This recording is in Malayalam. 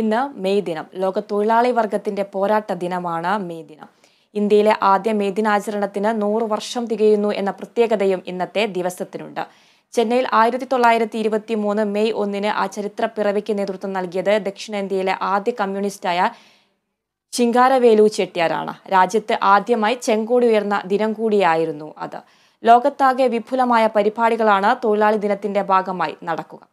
ഇന്ന് മെയ് ദിനം ലോക തൊഴിലാളി വർഗത്തിന്റെ പോരാട്ട ദിനമാണ് മെയ് ദിനം ഇന്ത്യയിലെ ആദ്യ മെയ് ദിനാചരണത്തിന് നൂറ് വർഷം തികയുന്നു എന്ന പ്രത്യേകതയും ഇന്നത്തെ ദിവസത്തിനുണ്ട് ചെന്നൈയിൽ ആയിരത്തി തൊള്ളായിരത്തി ഇരുപത്തി മൂന്ന് മെയ് ഒന്നിന് ആ ചരിത്ര പിറവിക്ക് നേതൃത്വം നൽകിയത് ദക്ഷിണേന്ത്യയിലെ ആദ്യ കമ്മ്യൂണിസ്റ്റായ ചിങ്കാരവേലു ചെട്ടിയാരാണ് രാജ്യത്ത് ആദ്യമായി ചെങ്കോടി ഉയർന്ന ദിനം കൂടിയായിരുന്നു അത് ലോകത്താകെ വിപുലമായ പരിപാടികളാണ് തൊഴിലാളി ദിനത്തിന്റെ ഭാഗമായി നടക്കുക